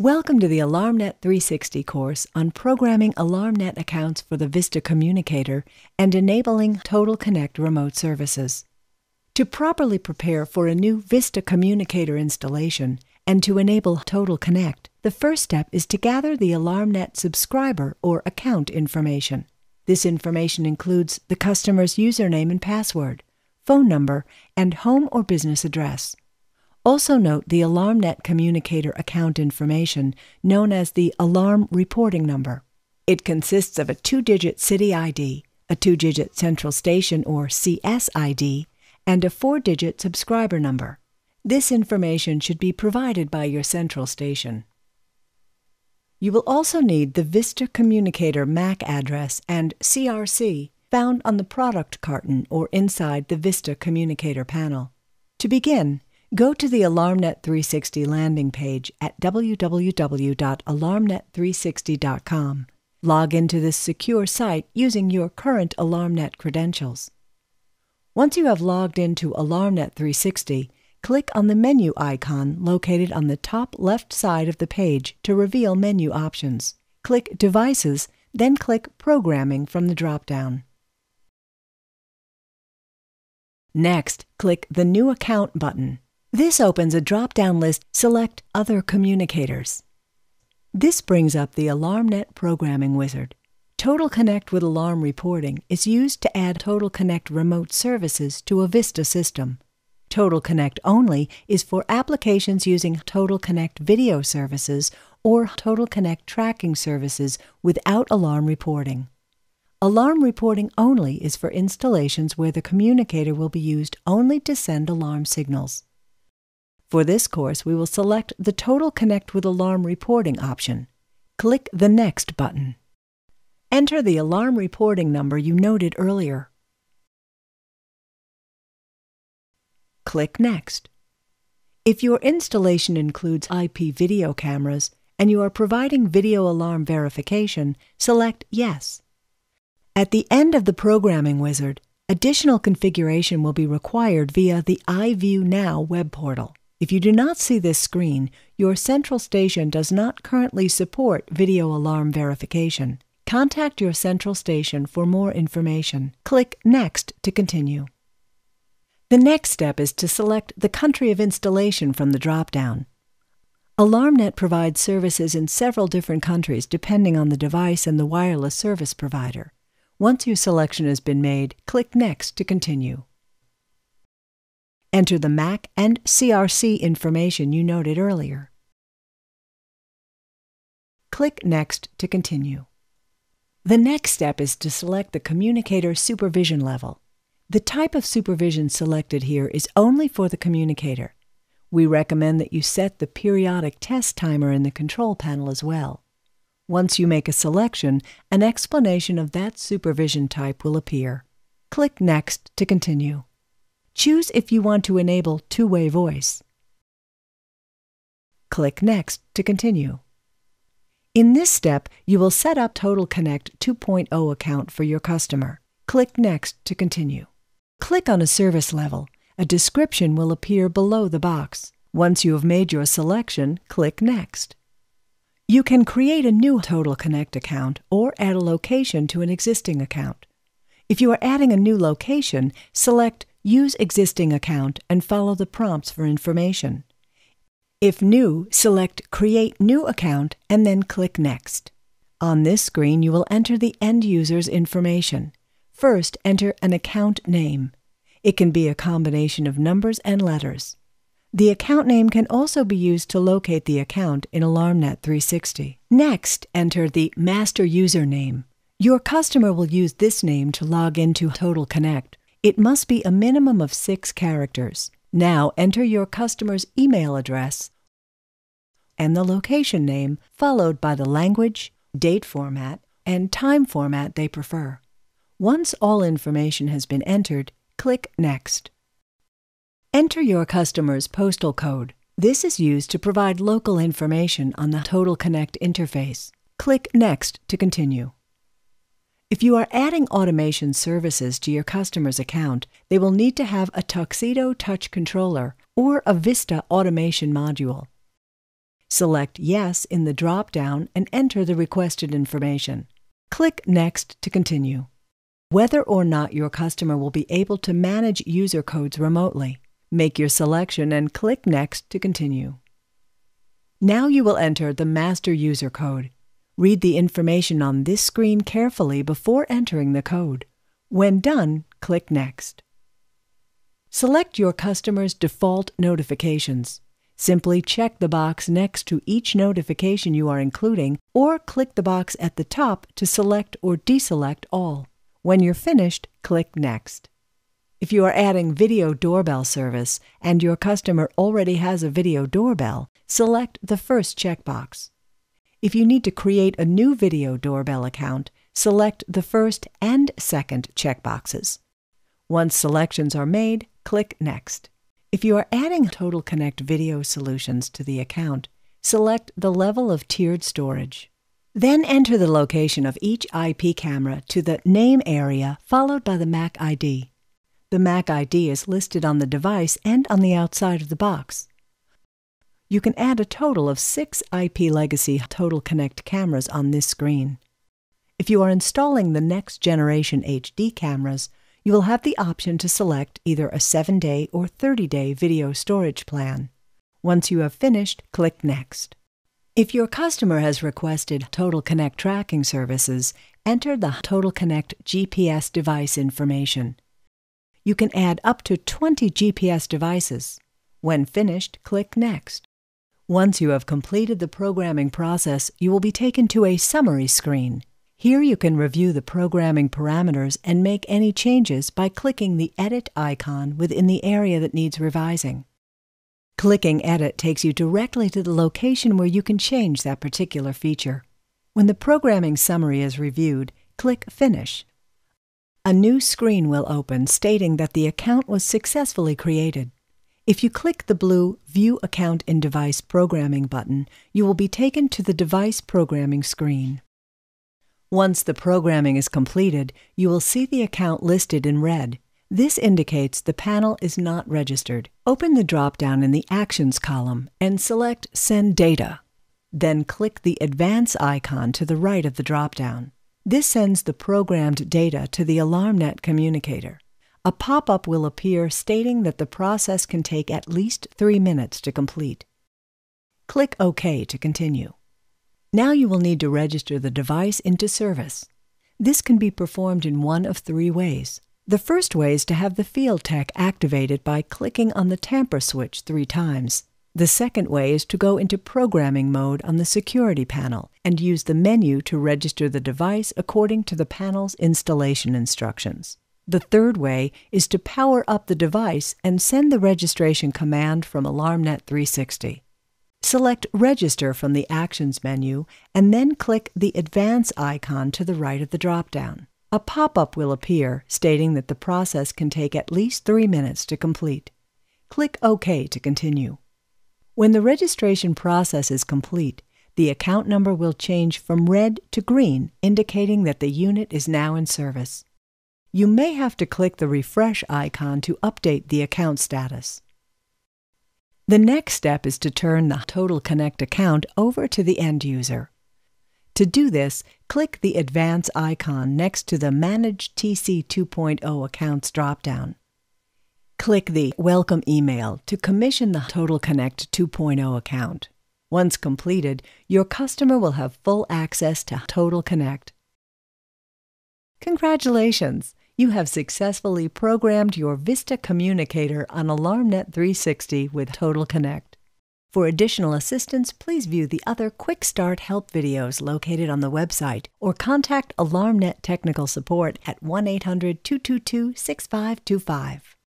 Welcome to the AlarmNet 360 course on programming AlarmNet accounts for the Vista communicator and enabling Total Connect remote services. To properly prepare for a new Vista communicator installation and to enable Total Connect, the first step is to gather the AlarmNet subscriber or account information. This information includes the customer's username and password, phone number, and home or business address. Also note the AlarmNet communicator account information, known as the Alarm Reporting Number. It consists of a two digit city ID, a two digit Central Station or CSID, and a four digit subscriber number. This information should be provided by your central station. You will also need the Vista Communicator MAC address and CRC found on the product carton or inside the Vista Communicator panel. To begin, Go to the AlarmNet 360 landing page at www.alarmnet360.com. Log into this secure site using your current AlarmNet credentials. Once you have logged into AlarmNet 360, click on the menu icon located on the top left side of the page to reveal menu options. Click Devices, then click Programming from the dropdown. Next, click the New Account button. This opens a drop-down list, select Other Communicators. This brings up the AlarmNet programming wizard. Total Connect with Alarm Reporting is used to add Total Connect remote services to a Vista system. Total Connect only is for applications using Total Connect video services or Total Connect tracking services without alarm reporting. Alarm reporting only is for installations where the communicator will be used only to send alarm signals. For this course, we will select the Total Connect with Alarm Reporting option. Click the Next button. Enter the alarm reporting number you noted earlier. Click Next. If your installation includes IP video cameras and you are providing video alarm verification, select Yes. At the end of the programming wizard, additional configuration will be required via the iView Now web portal. If you do not see this screen, your central station does not currently support video alarm verification. Contact your central station for more information. Click Next to continue. The next step is to select the country of installation from the dropdown. AlarmNet provides services in several different countries depending on the device and the wireless service provider. Once your selection has been made, click Next to continue. Enter the MAC and CRC information you noted earlier. Click Next to continue. The next step is to select the communicator supervision level. The type of supervision selected here is only for the communicator. We recommend that you set the periodic test timer in the control panel as well. Once you make a selection, an explanation of that supervision type will appear. Click Next to continue. Choose if you want to enable two-way voice. Click Next to continue. In this step, you will set up Total Connect 2.0 account for your customer. Click Next to continue. Click on a service level. A description will appear below the box. Once you have made your selection, click Next. You can create a new Total Connect account or add a location to an existing account. If you are adding a new location, select Use existing account and follow the prompts for information. If new, select Create New Account and then click Next. On this screen, you will enter the end user's information. First, enter an account name. It can be a combination of numbers and letters. The account name can also be used to locate the account in AlarmNet 360. Next, enter the master username. Your customer will use this name to log into Total Connect it must be a minimum of six characters. Now enter your customer's email address and the location name, followed by the language, date format, and time format they prefer. Once all information has been entered, click Next. Enter your customer's postal code. This is used to provide local information on the Total Connect interface. Click Next to continue. If you are adding automation services to your customer's account, they will need to have a Tuxedo Touch controller or a Vista automation module. Select Yes in the drop-down and enter the requested information. Click Next to continue. Whether or not your customer will be able to manage user codes remotely, make your selection and click Next to continue. Now you will enter the master user code. Read the information on this screen carefully before entering the code. When done, click Next. Select your customer's default notifications. Simply check the box next to each notification you are including or click the box at the top to select or deselect all. When you're finished, click Next. If you are adding video doorbell service and your customer already has a video doorbell, select the first checkbox. If you need to create a new video doorbell account, select the first and second checkboxes. Once selections are made, click Next. If you are adding Total Connect video solutions to the account, select the level of tiered storage. Then enter the location of each IP camera to the name area followed by the MAC ID. The MAC ID is listed on the device and on the outside of the box. You can add a total of six IP Legacy Total Connect cameras on this screen. If you are installing the next generation HD cameras, you will have the option to select either a 7-day or 30-day video storage plan. Once you have finished, click Next. If your customer has requested Total Connect tracking services, enter the Total Connect GPS device information. You can add up to 20 GPS devices. When finished, click Next. Once you have completed the programming process, you will be taken to a summary screen. Here you can review the programming parameters and make any changes by clicking the Edit icon within the area that needs revising. Clicking Edit takes you directly to the location where you can change that particular feature. When the programming summary is reviewed, click Finish. A new screen will open stating that the account was successfully created. If you click the blue View Account in Device Programming button, you will be taken to the Device Programming screen. Once the programming is completed, you will see the account listed in red. This indicates the panel is not registered. Open the drop-down in the Actions column and select Send Data. Then click the Advance icon to the right of the drop-down. This sends the programmed data to the AlarmNet communicator a pop up will appear stating that the process can take at least three minutes to complete. Click OK to continue. Now you will need to register the device into service. This can be performed in one of three ways. The first way is to have the field tech activated by clicking on the tamper switch three times. The second way is to go into programming mode on the security panel and use the menu to register the device according to the panel's installation instructions. The third way is to power up the device and send the registration command from AlarmNet 360. Select Register from the Actions menu and then click the Advance icon to the right of the drop-down. A pop-up will appear stating that the process can take at least three minutes to complete. Click OK to continue. When the registration process is complete, the account number will change from red to green, indicating that the unit is now in service you may have to click the refresh icon to update the account status. The next step is to turn the Total Connect account over to the end user. To do this, click the Advance icon next to the Manage TC 2.0 Accounts dropdown. Click the Welcome email to commission the Total Connect 2.0 account. Once completed, your customer will have full access to Total Connect. Congratulations! you have successfully programmed your Vista communicator on AlarmNet 360 with Total Connect. For additional assistance, please view the other Quick Start help videos located on the website or contact AlarmNet technical support at 1 800 222 6525.